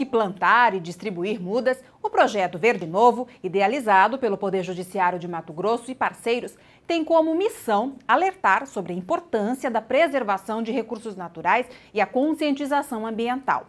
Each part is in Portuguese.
que plantar e distribuir mudas, o projeto Verde Novo, idealizado pelo Poder Judiciário de Mato Grosso e parceiros, tem como missão alertar sobre a importância da preservação de recursos naturais e a conscientização ambiental.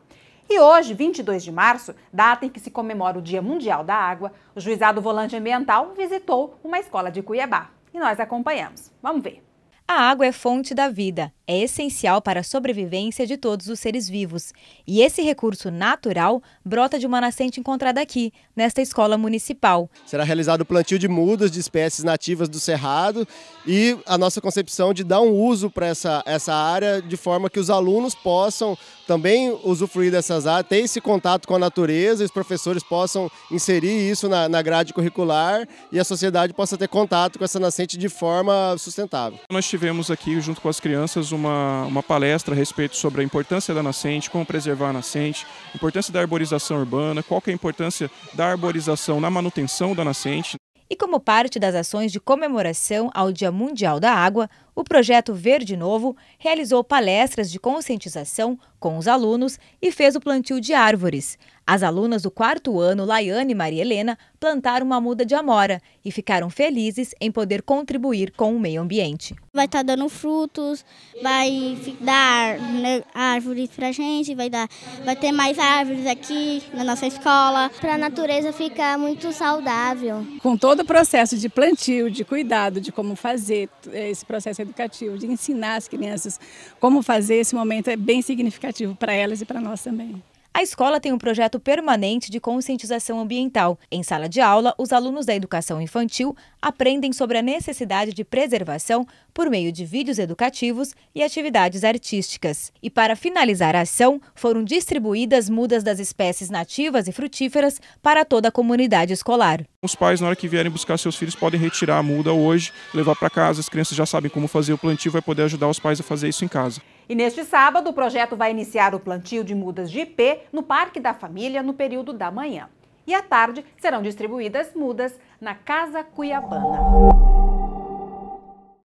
E hoje, 22 de março, data em que se comemora o Dia Mundial da Água, o juizado volante ambiental visitou uma escola de Cuiabá. E nós acompanhamos. Vamos ver. A água é fonte da vida, é essencial para a sobrevivência de todos os seres vivos. E esse recurso natural brota de uma nascente encontrada aqui, nesta escola municipal. Será realizado o plantio de mudas de espécies nativas do Cerrado e a nossa concepção de dar um uso para essa, essa área de forma que os alunos possam também usufruir dessas áreas, ter esse contato com a natureza, os professores possam inserir isso na, na grade curricular e a sociedade possa ter contato com essa nascente de forma sustentável. Nós tivemos aqui, junto com as crianças, uma, uma palestra a respeito sobre a importância da nascente, como preservar a nascente, importância da arborização urbana, qual que é a importância da arborização na manutenção da nascente. E como parte das ações de comemoração ao Dia Mundial da Água, o projeto Verde Novo realizou palestras de conscientização com os alunos e fez o plantio de árvores. As alunas do quarto ano, Laiane e Maria Helena, plantaram uma muda de amora e ficaram felizes em poder contribuir com o meio ambiente. Vai estar tá dando frutos, vai dar né, árvores para a gente, vai, dar, vai ter mais árvores aqui na nossa escola, para a natureza ficar muito saudável. Com todo o processo de plantio, de cuidado, de como fazer esse processo processo educativo, de ensinar as crianças como fazer esse momento é bem significativo para elas e para nós também. A escola tem um projeto permanente de conscientização ambiental. Em sala de aula, os alunos da educação infantil aprendem sobre a necessidade de preservação por meio de vídeos educativos e atividades artísticas. E para finalizar a ação, foram distribuídas mudas das espécies nativas e frutíferas para toda a comunidade escolar. Os pais, na hora que vierem buscar seus filhos, podem retirar a muda hoje, levar para casa. As crianças já sabem como fazer o plantio, vai poder ajudar os pais a fazer isso em casa. E neste sábado, o projeto vai iniciar o plantio de mudas de IP no Parque da Família no período da manhã. E à tarde serão distribuídas mudas na Casa Cuiabana.